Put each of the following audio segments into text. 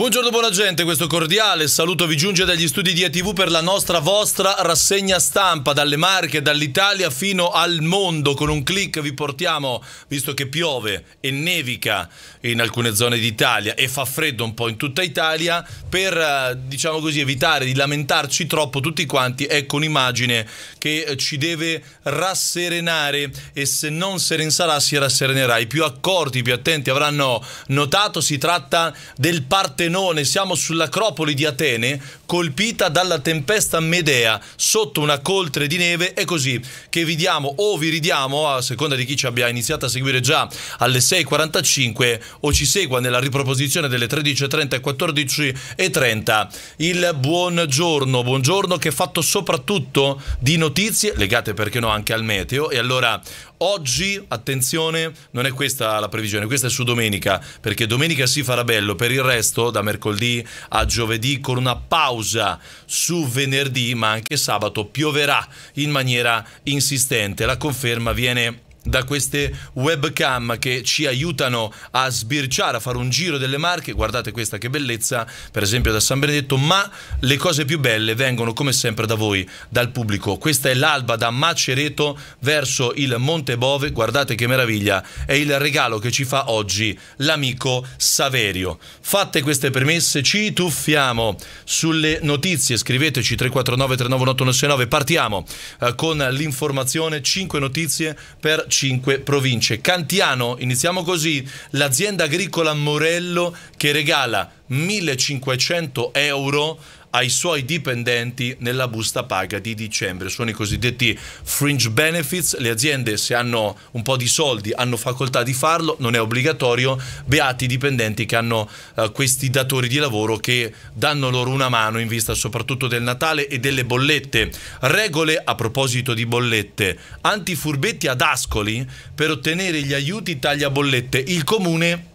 Buongiorno buona gente, questo cordiale saluto vi giunge dagli studi di ATV per la nostra vostra rassegna stampa dalle Marche, dall'Italia fino al mondo. Con un clic vi portiamo, visto che piove e nevica in alcune zone d'Italia e fa freddo un po' in tutta Italia, per eh, diciamo così evitare di lamentarci troppo tutti quanti, ecco un'immagine che ci deve rasserenare e se non se ne sarà si rasserenerà. I più accorti, i più attenti avranno notato, si tratta del parte Zenone, siamo sull'Acropoli di Atene, colpita dalla tempesta Medea sotto una coltre di neve. È così che vi diamo o vi ridiamo, a seconda di chi ci abbia iniziato a seguire già alle 6.45 o ci segua nella riproposizione delle 13.30 e 14.30. Il buongiorno, buongiorno che è fatto soprattutto di notizie legate perché no anche al meteo. E allora oggi, attenzione, non è questa la previsione, questa è su domenica, perché domenica si farà bello, per il resto da mercoledì a giovedì con una pausa pausa su venerdì, ma anche sabato pioverà in maniera insistente. La conferma viene da queste webcam che ci aiutano a sbirciare, a fare un giro delle marche. Guardate questa che bellezza, per esempio da San Benedetto, ma le cose più belle vengono come sempre da voi, dal pubblico. Questa è l'alba da Macereto verso il Monte Bove, guardate che meraviglia, è il regalo che ci fa oggi l'amico Saverio. Fatte queste premesse, ci tuffiamo sulle notizie, scriveteci 349 391 169, partiamo eh, con l'informazione, 5 notizie per 35 province. Cantiano, iniziamo così, l'azienda agricola Morello che regala 1500 euro ai suoi dipendenti nella busta paga di dicembre. Sono i cosiddetti fringe benefits, le aziende se hanno un po' di soldi hanno facoltà di farlo, non è obbligatorio, beati i dipendenti che hanno eh, questi datori di lavoro che danno loro una mano in vista soprattutto del Natale e delle bollette. Regole a proposito di bollette, antifurbetti ad Ascoli per ottenere gli aiuti taglia bollette, il comune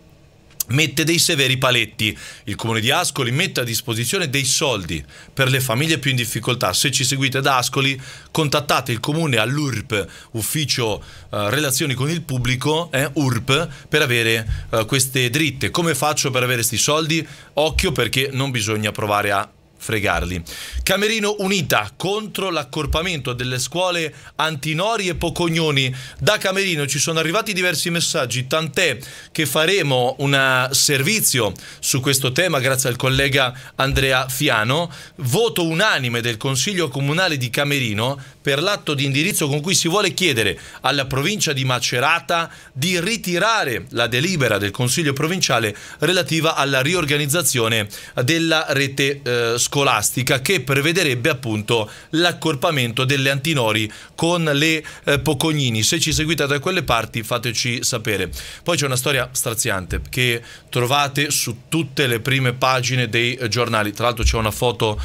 mette dei severi paletti. Il comune di Ascoli mette a disposizione dei soldi per le famiglie più in difficoltà. Se ci seguite da Ascoli, contattate il comune all'URP, ufficio eh, relazioni con il pubblico, eh, URP, per avere eh, queste dritte. Come faccio per avere questi soldi? Occhio perché non bisogna provare a fregarli. Camerino unita contro l'accorpamento delle scuole antinori e pocognoni. Da Camerino ci sono arrivati diversi messaggi, tant'è che faremo un servizio su questo tema grazie al collega Andrea Fiano. Voto unanime del Consiglio Comunale di Camerino per l'atto di indirizzo con cui si vuole chiedere alla provincia di Macerata di ritirare la delibera del Consiglio provinciale relativa alla riorganizzazione della rete eh, scolastica che prevederebbe appunto l'accorpamento delle Antinori con le eh, Pocognini. Se ci seguite da quelle parti fateci sapere. Poi c'è una storia straziante che trovate su tutte le prime pagine dei eh, giornali. Tra l'altro c'è una foto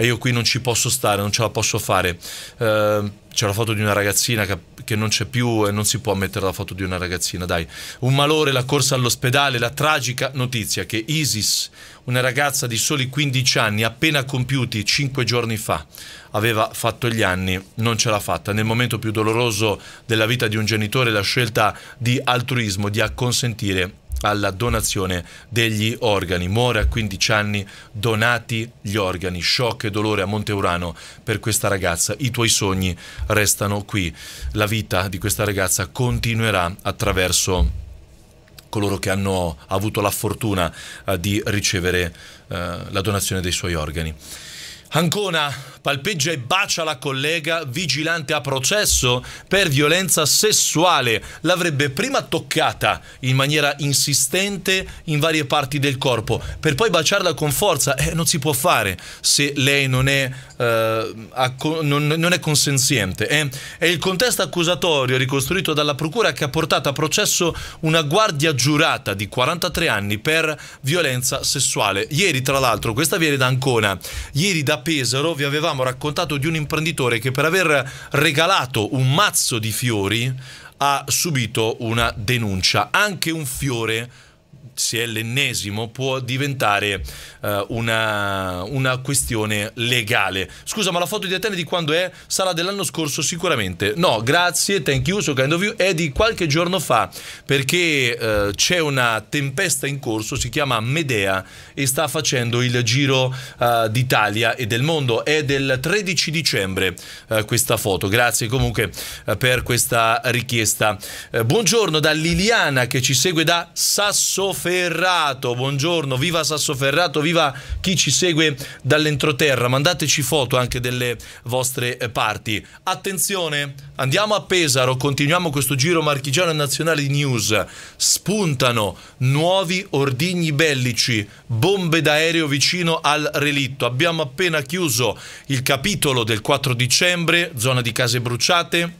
e io qui non ci posso stare, non ce la posso fare. Eh, c'è la foto di una ragazzina che, che non c'è più e non si può mettere la foto di una ragazzina, dai. Un malore, la corsa all'ospedale, la tragica notizia che Isis, una ragazza di soli 15 anni, appena compiuti 5 giorni fa, aveva fatto gli anni, non ce l'ha fatta. Nel momento più doloroso della vita di un genitore, la scelta di altruismo, di acconsentire alla donazione degli organi. Muore a 15 anni, donati gli organi. Shock e dolore a Monte Urano per questa ragazza. I tuoi sogni restano qui. La vita di questa ragazza continuerà attraverso coloro che hanno avuto la fortuna eh, di ricevere eh, la donazione dei suoi organi. Ancona palpeggia e bacia la collega vigilante a processo per violenza sessuale. L'avrebbe prima toccata in maniera insistente in varie parti del corpo, per poi baciarla con forza. Eh, non si può fare se lei non è, eh, non, non è consenziente. Eh. È il contesto accusatorio ricostruito dalla Procura che ha portato a processo una guardia giurata di 43 anni per violenza sessuale. Ieri, tra l'altro, questa viene da Ancona, ieri da Pesaro vi avevamo raccontato di un imprenditore che per aver regalato un mazzo di fiori ha subito una denuncia, anche un fiore se è l'ennesimo, può diventare uh, una, una, questione legale. Scusa, ma la foto di Atene di quando è? Sarà dell'anno scorso sicuramente. No, grazie, thank you, so kind of you. È di qualche giorno fa, perché uh, c'è una tempesta in corso, si chiama Medea, e sta facendo il giro uh, d'Italia e del mondo. È del 13 dicembre questa foto. Grazie comunque per questa richiesta. buongiorno da Liliana che ci segue da Sassoferro. Ferrato, buongiorno, viva Sassoferrato, viva chi ci segue dall'entroterra, mandateci foto anche delle vostre eh, parti. Attenzione, andiamo a Pesaro, continuiamo questo giro marchigiano nazionale di news. Spuntano nuovi ordigni bellici, bombe d'aereo vicino al relitto. Abbiamo appena chiuso il capitolo del 4 dicembre, zona di case bruciate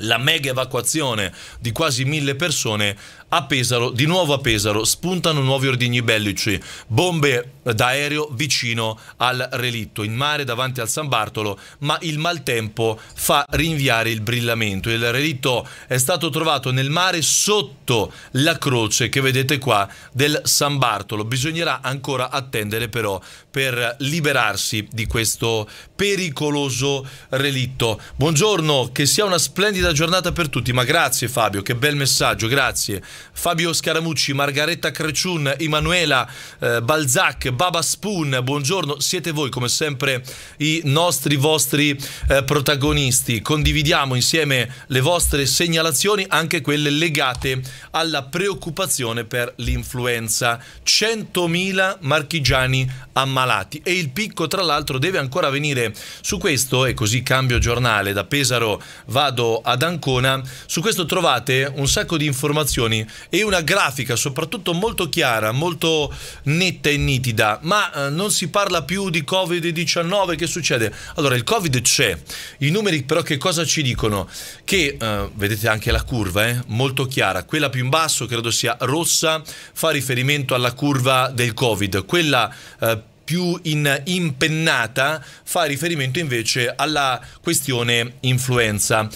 la mega evacuazione di quasi mille persone a Pesaro, di nuovo a Pesaro, spuntano nuovi ordigni bellici, bombe d'aereo vicino al relitto, in mare davanti al San Bartolo, ma il maltempo fa rinviare il brillamento. Il relitto è stato trovato nel mare sotto la croce che vedete qua del San Bartolo. Bisognerà ancora attendere però per liberarsi di questo pericoloso relitto. Buongiorno, che sia una splendida giornata per tutti, ma grazie Fabio, che bel messaggio, grazie. Fabio Scaramucci, Margaretta Creciun, Emanuela eh, Balzac, Baba Spoon, buongiorno, siete voi come sempre i nostri vostri eh, protagonisti. Condividiamo insieme le vostre segnalazioni, anche quelle legate alla preoccupazione per l'influenza. 100.000 marchigiani ammalati e il picco tra l'altro deve ancora venire su questo e così cambio giornale da Pesaro vado ad Ancona. Su questo trovate un sacco di informazioni e una grafica soprattutto molto chiara, molto netta e nitida, ma eh, non si parla più di Covid-19, che succede? Allora il Covid c'è, i numeri però che cosa ci dicono? Che eh, vedete anche la curva, eh? molto chiara, quella più in basso credo sia rossa, fa riferimento alla curva del Covid, quella eh, più in impennata fa riferimento invece alla questione influenza.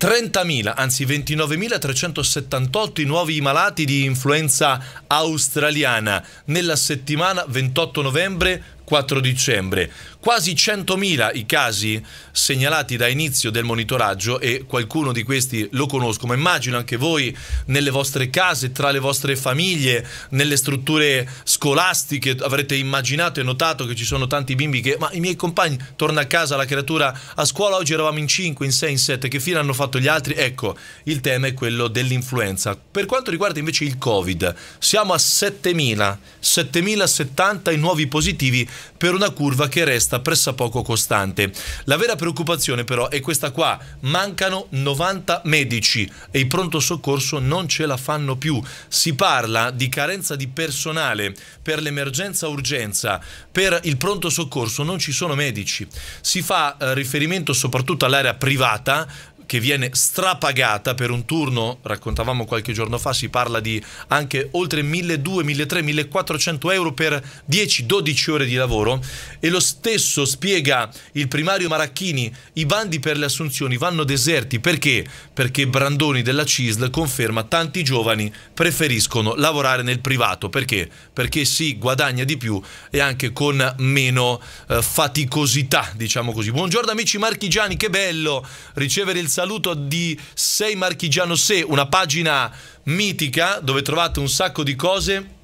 30.000, anzi 29.378 i nuovi malati di influenza australiana nella settimana 28 novembre 4 dicembre quasi 100.000 i casi segnalati da inizio del monitoraggio e qualcuno di questi lo conosco, ma immagino anche voi nelle vostre case, tra le vostre famiglie, nelle strutture scolastiche avrete immaginato e notato che ci sono tanti bimbi che ma i miei compagni torna a casa la creatura a scuola oggi eravamo in 5, in 6, in 7, che fine hanno fatto gli altri? Ecco, il tema è quello dell'influenza. Per quanto riguarda invece il Covid, siamo a 7.000, 7.070 i nuovi positivi per una curva che resta resta pressappoco costante. La vera preoccupazione però è questa qua, mancano 90 medici e i pronto soccorso non ce la fanno più. Si parla di carenza di personale per l'emergenza urgenza, per il pronto soccorso non ci sono medici. Si fa eh, riferimento soprattutto all'area privata, che viene strapagata per un turno, raccontavamo qualche giorno fa, si parla di anche oltre 1200, 1300, 1400 euro per 10-12 ore di lavoro e lo stesso spiega il primario Maracchini, i bandi per le assunzioni vanno deserti perché? Perché Brandoni della CISL conferma tanti giovani preferiscono lavorare nel privato, perché? Perché si guadagna di più e anche con meno eh, faticosità, diciamo così. Buongiorno amici marchigiani, che bello ricevere il saluto saluto di Sei Marchigiano Se, una pagina mitica dove trovate un sacco di cose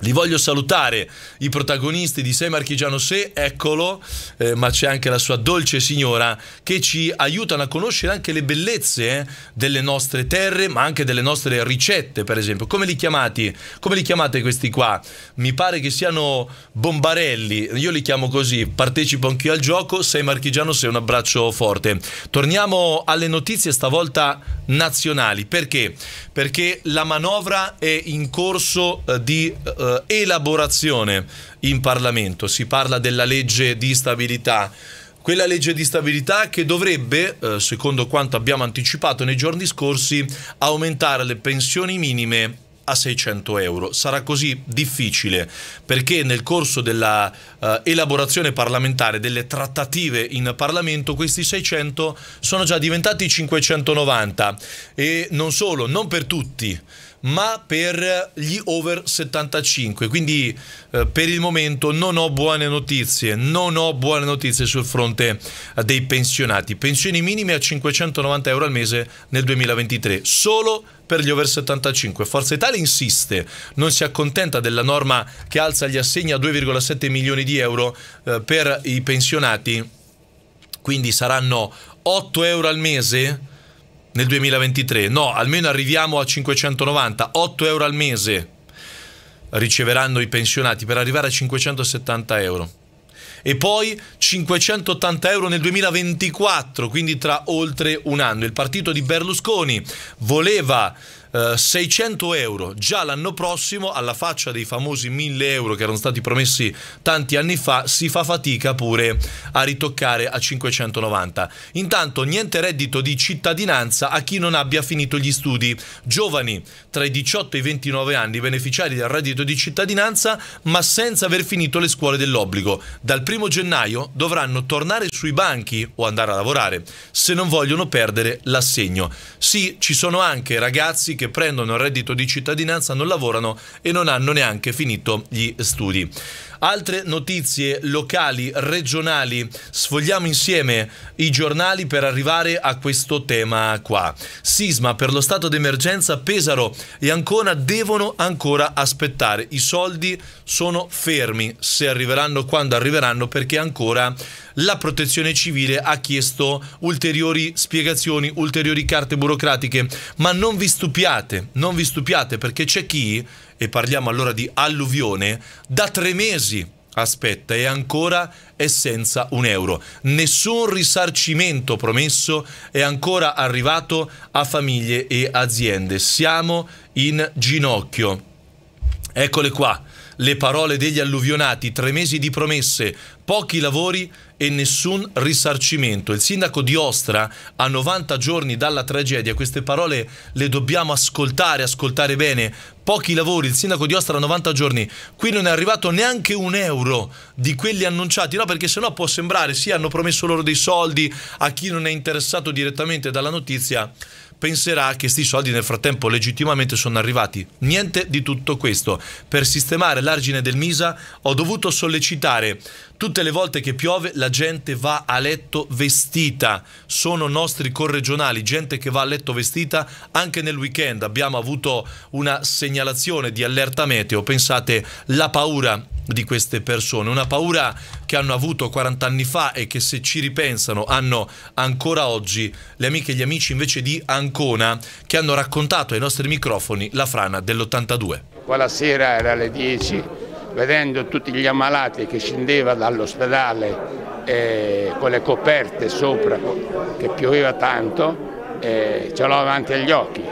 li voglio salutare, i protagonisti di Sei Marchigiano Se, eccolo, eh, ma c'è anche la sua dolce signora che ci aiutano a conoscere anche le bellezze eh, delle nostre terre, ma anche delle nostre ricette, per esempio. Come li, Come li chiamate questi qua? Mi pare che siano bombarelli, io li chiamo così, partecipo anch'io al gioco, Sei Marchigiano Se, un abbraccio forte. Torniamo alle notizie, stavolta nazionali, perché? Perché la manovra è in corso eh, di... Eh, eh, elaborazione in Parlamento, si parla della legge di stabilità. Quella legge di stabilità che dovrebbe, eh, secondo quanto abbiamo anticipato nei giorni scorsi, aumentare le pensioni minime a 600 euro. Sarà così difficile perché nel corso della uh, elaborazione parlamentare, delle trattative in Parlamento, questi 600 sono già diventati 590 e non solo, non per tutti ma per gli over 75. Quindi eh, per il momento non ho buone notizie, non ho buone notizie sul fronte eh, dei pensionati. Pensioni minime a 590 euro al mese nel 2023, solo per gli over 75. Forza Italia insiste, non si accontenta della norma che alza gli assegni a 2,7 milioni di euro eh, per i pensionati, quindi saranno 8 euro al mese nel 2023, no, almeno arriviamo a 590, 8 euro al mese riceveranno i pensionati per arrivare a 570 euro. E poi 580 euro nel 2024, quindi tra oltre un anno. Il partito di Berlusconi voleva 600 eh, euro già l'anno prossimo, alla faccia dei famosi 1000 euro che erano stati promessi tanti anni fa, si fa fatica pure a ritoccare a 590. Intanto niente reddito di cittadinanza a chi non abbia finito gli studi. Giovani tra i 18 e i 29 anni beneficiari del reddito di cittadinanza ma senza aver finito le scuole dell'obbligo. Dal 1 gennaio dovranno tornare sui banchi o andare a lavorare se non vogliono perdere l'assegno. Sì, ci sono anche ragazzi che che prendono il reddito di cittadinanza non lavorano e non hanno neanche finito gli studi. Altre notizie locali, regionali, sfogliamo insieme i giornali per arrivare a questo tema qua. Sisma per lo stato d'emergenza, Pesaro e Ancona devono ancora aspettare. I soldi sono fermi, se arriveranno quando arriveranno, perché ancora la protezione civile ha chiesto ulteriori spiegazioni, ulteriori carte burocratiche, ma non vi stupiate, non vi stupiate perché c'è chi, e parliamo allora di alluvione, da tre mesi mesi aspetta e ancora è senza un euro. Nessun risarcimento promesso è ancora arrivato a famiglie e aziende. Siamo in ginocchio. Eccole qua le parole degli alluvionati, tre mesi di promesse, pochi lavori e nessun risarcimento. Il sindaco di Ostra, a 90 giorni dalla tragedia, queste parole le dobbiamo ascoltare, ascoltare bene, pochi lavori, il sindaco di Ostra a 90 giorni, qui non è arrivato neanche un euro di quelli annunciati, no perché sennò può sembrare, sì hanno promesso loro dei soldi a chi non è interessato direttamente dalla notizia, penserà che questi soldi nel frattempo legittimamente sono arrivati. Niente di tutto questo. Per sistemare l'argine del Misa ho dovuto sollecitare tutte le volte che piove la gente va a letto vestita. Sono nostri corregionali, gente che va a letto vestita anche nel weekend. Abbiamo avuto una segnalazione di allerta meteo. Pensate la paura di queste persone, una paura che hanno avuto 40 anni fa e che se ci ripensano hanno ancora oggi le amiche e gli amici invece di Ancona che hanno raccontato ai nostri microfoni la frana dell'82. Quella sera era alle 10, vedendo tutti gli ammalati che scendeva dall'ospedale eh, con le coperte sopra che pioveva tanto, eh, ce l'ho davanti agli occhi,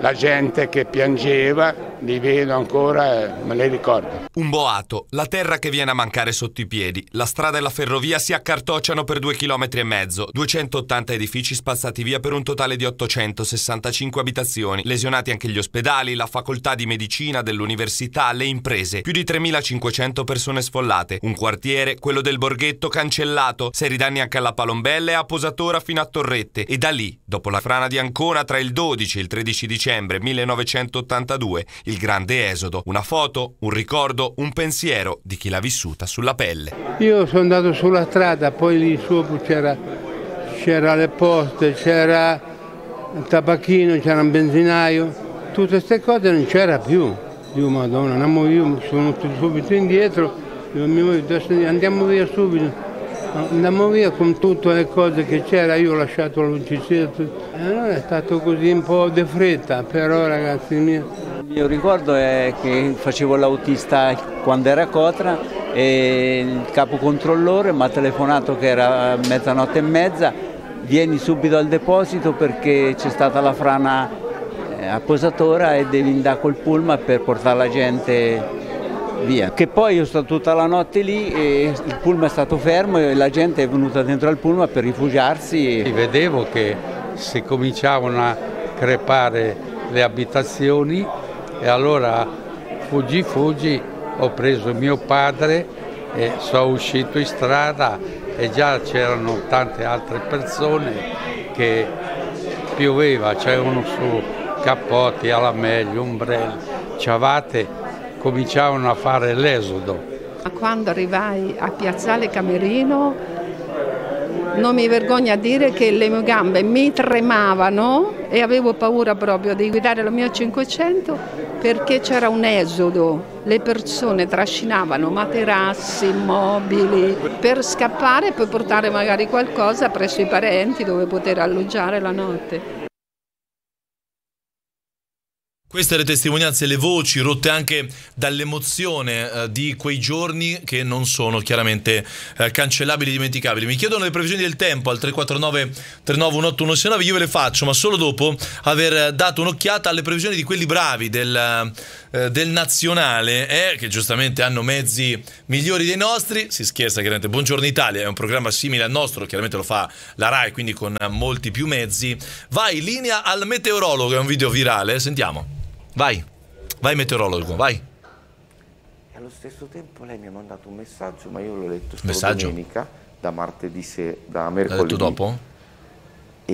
la gente che piangeva, li vedo ancora e me li ricordo. Un boato, la terra che viene a mancare sotto i piedi, la strada e la ferrovia si accartocciano per due chilometri e mezzo, 280 edifici spazzati via per un totale di 865 abitazioni, lesionati anche gli ospedali, la facoltà di medicina dell'università, le imprese, più di 3500 persone sfollate, un quartiere, quello del Borghetto, cancellato, seri danni anche alla Palombella e a Posatora fino a Torrette e da lì, dopo la frana di Ancona tra il 12 e il 13 dicembre 1982, il il grande esodo, una foto, un ricordo, un pensiero di chi l'ha vissuta sulla pelle. Io sono andato sulla strada, poi lì sopra c'era, c'era le poste, c'era il tabacchino, c'era un benzinaio, tutte queste cose non c'era più. Io madonna, andiamo io, sono subito indietro, andiamo via subito andiamo via con tutte le cose che c'era, io ho lasciato l'UCC, allora è stato così un po' di fretta, però ragazzi miei il mio ricordo è che facevo l'autista quando era Cotra e il capocontrollore mi ha telefonato che era mezzanotte e mezza, vieni subito al deposito perché c'è stata la frana eh, a Posatora e devi andare col pullman per portare la gente Via. Che poi io sto tutta la notte lì e il pullman è stato fermo e la gente è venuta dentro al pullman per rifugiarsi. E... Vedevo che si cominciavano a crepare le abitazioni e allora fuggi fuggi ho preso mio padre e sono uscito in strada e già c'erano tante altre persone che pioveva, c'erano su cappotti, alla meglio, ombrelli, ciavate, cominciavano a fare l'esodo. Quando arrivai a Piazzale Camerino non mi vergogno a dire che le mie gambe mi tremavano e avevo paura proprio di guidare la mia 500 perché c'era un esodo, le persone trascinavano materassi, mobili per scappare e poi portare magari qualcosa presso i parenti dove poter alloggiare la notte. Queste le testimonianze, le voci rotte anche dall'emozione eh, di quei giorni che non sono chiaramente eh, cancellabili e dimenticabili. Mi chiedono le previsioni del tempo al 349 391819, io ve le faccio, ma solo dopo aver eh, dato un'occhiata alle previsioni di quelli bravi del, eh, del nazionale, eh, che giustamente hanno mezzi migliori dei nostri. Si scherza chiaramente, Buongiorno Italia è un programma simile al nostro, chiaramente lo fa la RAI, quindi con molti più mezzi. Vai, linea al meteorologo, è un video virale, sentiamo. Vai, vai meteorologo, vai. E allo stesso tempo lei mi ha mandato un messaggio, ma io l'ho letto solo messaggio? domenica, da martedì se, da mercoledì. L'ha letto dopo?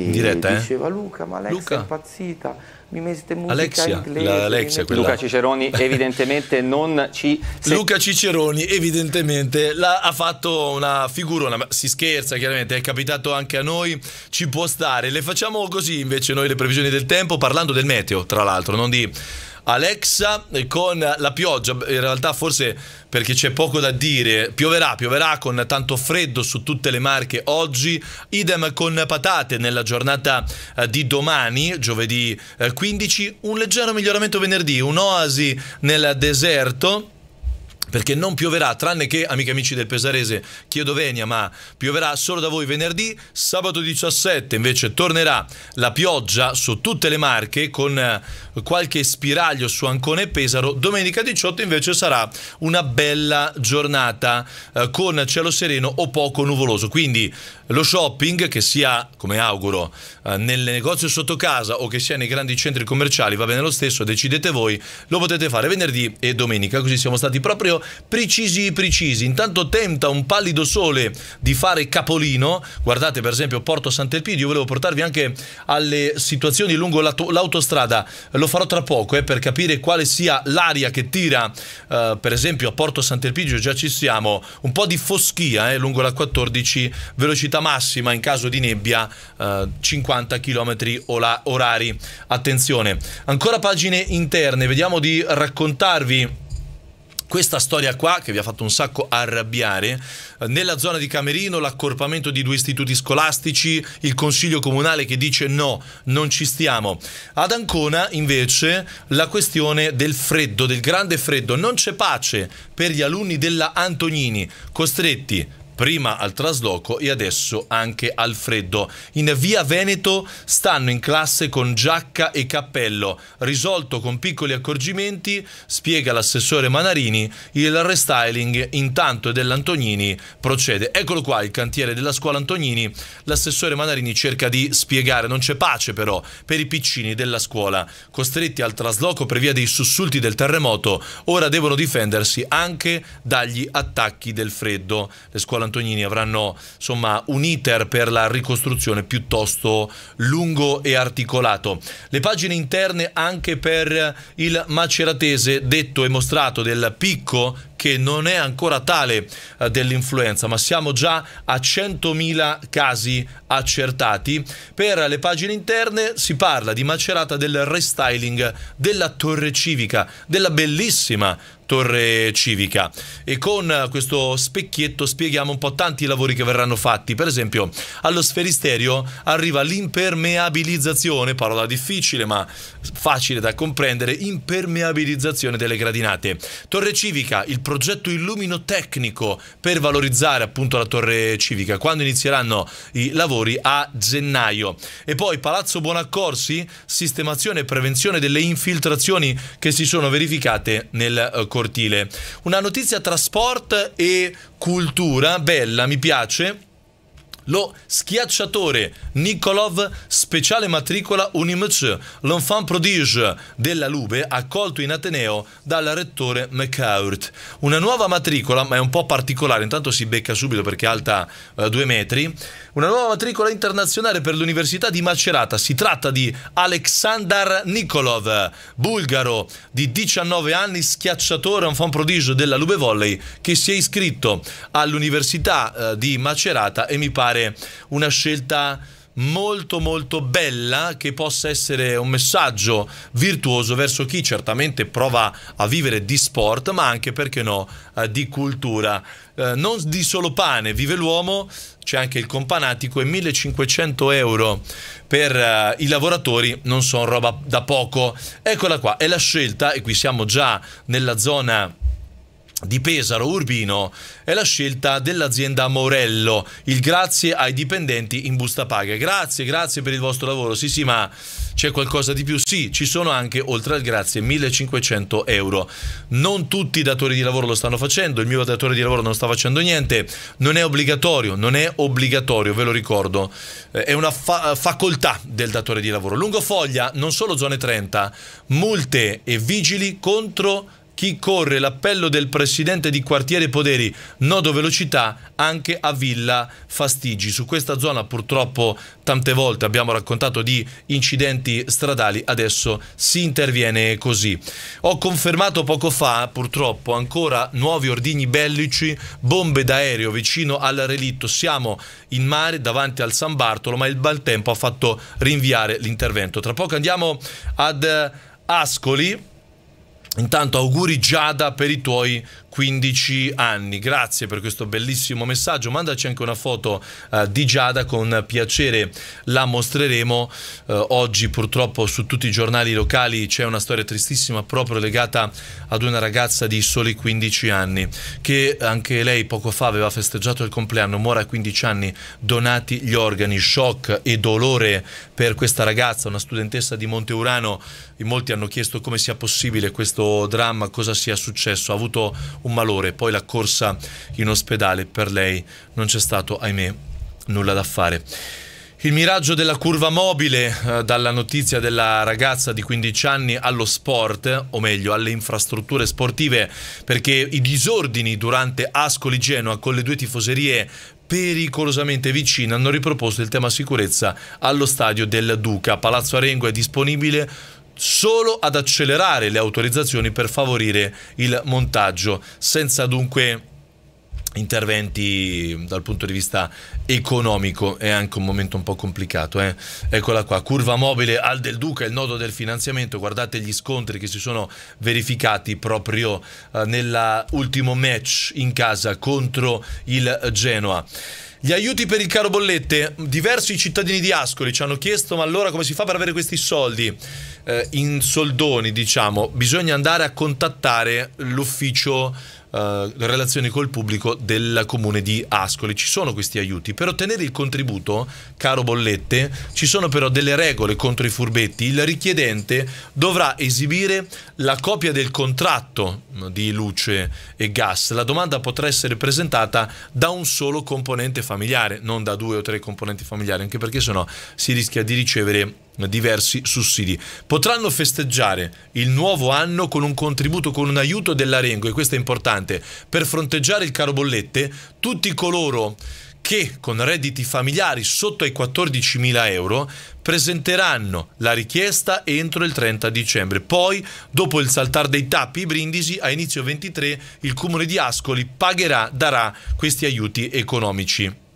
E Diretta, eh? diceva eh? Luca, ma Alexia Luca. è impazzita, mi mette musica Alexia, inglese. Alexia, mette... Luca Ciceroni evidentemente non ci... Se... Luca Ciceroni evidentemente ha fatto una figurona, si scherza chiaramente, è capitato anche a noi, ci può stare. Le facciamo così invece noi le previsioni del tempo, parlando del meteo tra l'altro, non di Alexa con la pioggia, in realtà forse perché c'è poco da dire, pioverà, pioverà con tanto freddo su tutte le marche oggi, idem con patate nella giornata eh, di domani, giovedì 15, eh, un leggero miglioramento venerdì, un'oasi nel deserto perché non pioverà, tranne che, amiche amici del Pesarese, chiedo venia, ma pioverà solo da voi venerdì, sabato 17 invece tornerà la pioggia su tutte le marche con eh, qualche spiraglio su Ancona e Pesaro, domenica 18 invece sarà una bella giornata eh, con cielo sereno o poco nuvoloso, quindi lo shopping che sia, come auguro, eh, nel negozio sotto casa o che sia nei grandi centri commerciali, va bene lo stesso, decidete voi, lo potete fare venerdì e domenica, così siamo stati proprio precisi precisi. Intanto tenta un pallido sole di fare capolino. Guardate per esempio Porto Sant'Elpidio, volevo portarvi anche alle situazioni lungo l'autostrada. Lo farò tra poco eh, per capire quale sia l'aria che tira eh, per esempio a Porto Sant'Elpidio, già ci siamo, un po' di foschia eh, lungo la 14, velocità massima in caso di nebbia 50 eh, km orari. Attenzione, ancora pagine interne, vediamo di raccontarvi questa storia qua che vi ha fatto un sacco arrabbiare, eh, nella zona di Camerino l'accorpamento di due istituti scolastici, il consiglio comunale che dice no, non ci stiamo. Ad Ancona invece la questione del freddo, del grande freddo, non c'è pace per gli alunni della Antonini, costretti prima al trasloco e adesso anche al freddo. In via Veneto stanno in classe con giacca e cappello. Risolto con piccoli accorgimenti, spiega l'assessore Manarini, il restyling intanto dell'Antonini procede. Eccolo qua il cantiere della scuola Antonini. L'assessore Manarini cerca di spiegare, non c'è pace però per i piccini della scuola, costretti al trasloco per via dei sussulti del terremoto, ora devono difendersi anche dagli attacchi del freddo. Le scuole Antonini avranno insomma, un iter per la ricostruzione piuttosto lungo e articolato. Le pagine interne anche per il maceratese detto e mostrato del picco che non è ancora tale eh, dell'influenza, ma siamo già a 100.000 casi accertati. Per le pagine interne si parla di macerata del restyling della torre civica, della bellissima Torre Civica. E con questo specchietto spieghiamo un po' tanti lavori che verranno fatti. Per esempio, allo sferisterio arriva l'impermeabilizzazione, parola difficile ma facile da comprendere, impermeabilizzazione delle gradinate. Torre Civica, il progetto tecnico per valorizzare appunto la Torre Civica, quando inizieranno i lavori a gennaio. E poi Palazzo buonaccorsi sistemazione e prevenzione delle infiltrazioni che si sono verificate nel eh, corso cortile. Una notizia tra sport e cultura, bella, mi piace lo schiacciatore Nikolov, speciale matricola UNIMC, l'enfant prodige della Lube, accolto in Ateneo dal rettore McCourt. Una nuova matricola, ma è un po' particolare, intanto si becca subito perché è alta eh, due metri, una nuova matricola internazionale per l'Università di Macerata. Si tratta di Aleksandar Nikolov, bulgaro di 19 anni, schiacciatore, enfant prodige della Lube Volley, che si è iscritto all'Università eh, di Macerata e mi pare fare una scelta molto molto bella che possa essere un messaggio virtuoso verso chi certamente prova a vivere di sport ma anche perché no eh, di cultura eh, non di solo pane vive l'uomo c'è anche il companatico e 1500 euro per eh, i lavoratori non sono roba da poco eccola qua è la scelta e qui siamo già nella zona di Pesaro Urbino è la scelta dell'azienda Morello, il grazie ai dipendenti in busta paga. Grazie, grazie per il vostro lavoro. Sì, sì, ma c'è qualcosa di più? Sì, ci sono anche, oltre al grazie, 1500 euro. Non tutti i datori di lavoro lo stanno facendo, il mio datore di lavoro non sta facendo niente, non è obbligatorio, non è obbligatorio, ve lo ricordo, eh, è una fa facoltà del datore di lavoro. Lungo foglia, non solo zone 30, multe e vigili contro chi corre l'appello del presidente di quartiere Poderi, nodo velocità anche a Villa Fastigi. Su questa zona purtroppo tante volte abbiamo raccontato di incidenti stradali, adesso si interviene così. Ho confermato poco fa, purtroppo, ancora nuovi ordigni bellici, bombe d'aereo vicino al relitto. Siamo in mare davanti al San Bartolo, ma il bel tempo ha fatto rinviare l'intervento. Tra poco andiamo ad eh, Ascoli Intanto auguri Giada per i tuoi 15 anni. Grazie per questo bellissimo messaggio. Mandaci anche una foto uh, di Giada, con piacere la mostreremo. Uh, oggi purtroppo su tutti i giornali locali c'è una storia tristissima proprio legata ad una ragazza di soli 15 anni che anche lei poco fa aveva festeggiato il compleanno, muore a 15 anni, donati gli organi, shock e dolore per questa ragazza, una studentessa di Monteurano. In molti hanno chiesto come sia possibile questo dramma, cosa sia successo. Ha avuto un malore, poi la corsa in ospedale per lei non c'è stato, ahimè, nulla da fare. Il miraggio della curva mobile eh, dalla notizia della ragazza di 15 anni allo sport, o meglio alle infrastrutture sportive, perché i disordini durante Ascoli-Genoa con le due tifoserie pericolosamente vicine hanno riproposto il tema sicurezza allo stadio del Duca. Palazzo Arengo è disponibile solo ad accelerare le autorizzazioni per favorire il montaggio, senza dunque interventi dal punto di vista economico è anche un momento un po' complicato eh? eccola qua curva mobile al del duca il nodo del finanziamento guardate gli scontri che si sono verificati proprio eh, nell'ultimo match in casa contro il Genoa gli aiuti per il caro bollette, diversi cittadini di Ascoli ci hanno chiesto ma allora come si fa per avere questi soldi? Eh, in soldoni diciamo, bisogna andare a contattare l'ufficio eh, relazioni col pubblico del comune di Ascoli. Ci sono questi aiuti. Per ottenere il contributo, caro Bollette, ci sono però delle regole contro i furbetti. Il richiedente dovrà esibire la copia del contratto di luce e gas. La domanda potrà essere presentata da un solo componente familiare, non da due o tre componenti familiari, anche perché sennò si rischia di ricevere diversi sussidi. Potranno festeggiare il nuovo anno con un contributo, con un aiuto dell'Arengo, e questo è importante, per fronteggiare il caro bollette, tutti coloro che con redditi familiari sotto ai 14.000 euro presenteranno la richiesta entro il 30 dicembre. Poi, dopo il saltar dei tappi, Brindisi, a inizio 23, il comune di Ascoli pagherà, darà questi aiuti economici.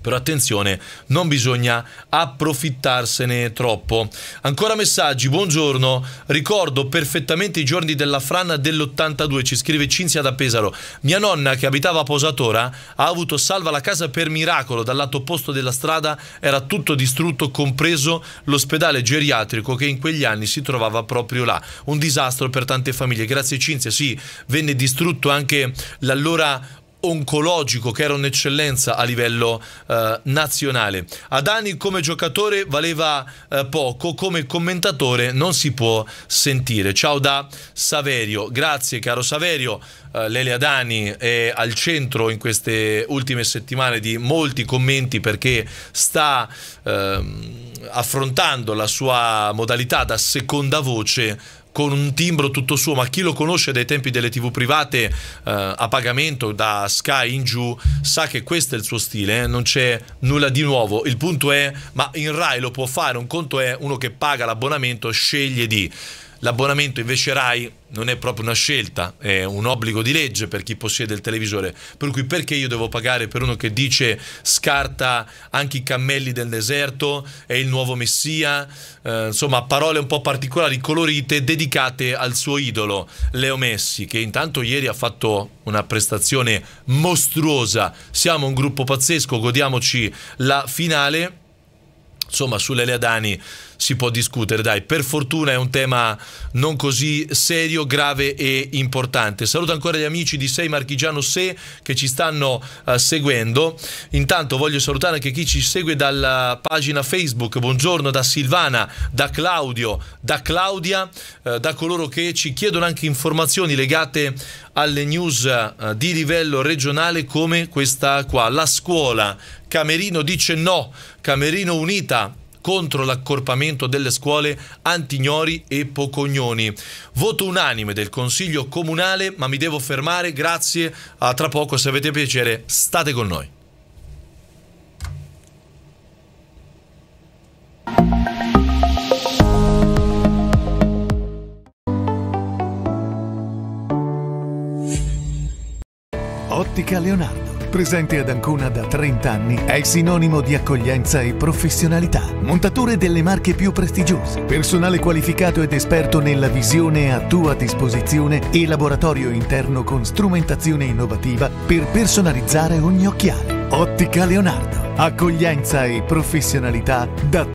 Però attenzione, non bisogna approfittarsene troppo. Ancora messaggi, buongiorno. Ricordo perfettamente i giorni della frana dell'82, ci scrive Cinzia da Pesaro. Mia nonna, che abitava a Posatora, ha avuto salva la casa per miracolo. Dal lato opposto della strada era tutto distrutto, compreso l'ospedale geriatrico che in quegli anni si trovava proprio là. Un disastro per tante famiglie. Grazie Cinzia, sì, venne distrutto anche l'allora oncologico che era un'eccellenza a livello eh, nazionale. Adani come giocatore valeva eh, poco, come commentatore non si può sentire. Ciao da Saverio, grazie caro Saverio. Eh, Lele Adani è al centro in queste ultime settimane di molti commenti perché sta ehm, affrontando la sua modalità da seconda voce con un timbro tutto suo, ma chi lo conosce dai tempi delle tv private eh, a pagamento da Sky in giù sa che questo è il suo stile, eh? non c'è nulla di nuovo. Il punto è, ma in Rai lo può fare, un conto è uno che paga l'abbonamento, sceglie di L'abbonamento invece RAI non è proprio una scelta, è un obbligo di legge per chi possiede il televisore, per cui perché io devo pagare per uno che dice scarta anche i cammelli del deserto, è il nuovo messia, eh, insomma parole un po' particolari, colorite, dedicate al suo idolo Leo Messi, che intanto ieri ha fatto una prestazione mostruosa, siamo un gruppo pazzesco, godiamoci la finale, insomma sulle Leadani si può discutere, dai, per fortuna è un tema non così serio, grave e importante. Saluto ancora gli amici di Sei Marchigiano Se che ci stanno uh, seguendo. Intanto voglio salutare anche chi ci segue dalla pagina Facebook. Buongiorno da Silvana, da Claudio, da Claudia, uh, da coloro che ci chiedono anche informazioni legate alle news uh, di livello regionale come questa qua, la scuola. Camerino dice no, Camerino Unita contro l'accorpamento delle scuole Antignori e Pocognoni. Voto unanime del Consiglio Comunale, ma mi devo fermare, grazie, a tra poco se avete piacere state con noi. Ottica Leonardo presente ad Ancona da 30 anni, è sinonimo di accoglienza e professionalità. Montatore delle marche più prestigiose, personale qualificato ed esperto nella visione a tua disposizione e laboratorio interno con strumentazione innovativa per personalizzare ogni occhiale. Ottica Leonardo, accoglienza e professionalità da